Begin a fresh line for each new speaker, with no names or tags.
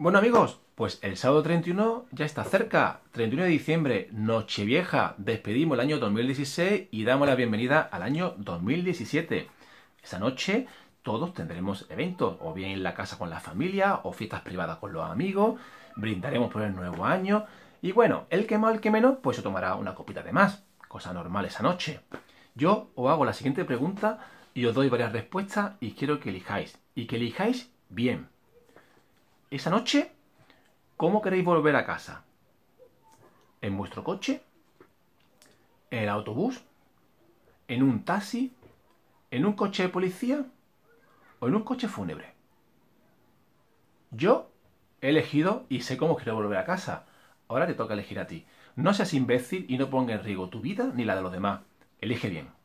Bueno amigos, pues el sábado 31 ya está cerca, 31 de diciembre, Nochevieja, despedimos el año 2016 y damos la bienvenida al año 2017. Esa noche todos tendremos eventos, o bien en la casa con la familia, o fiestas privadas con los amigos, brindaremos por el nuevo año, y bueno, el que más, el que menos, pues se tomará una copita de más, cosa normal esa noche. Yo os hago la siguiente pregunta y os doy varias respuestas y quiero que elijáis, y que elijáis bien esa noche, ¿cómo queréis volver a casa? ¿En vuestro coche? ¿En el autobús? ¿En un taxi? ¿En un coche de policía? ¿O en un coche fúnebre? Yo he elegido y sé cómo quiero volver a casa. Ahora te toca elegir a ti. No seas imbécil y no ponga en riesgo tu vida ni la de los demás. Elige bien.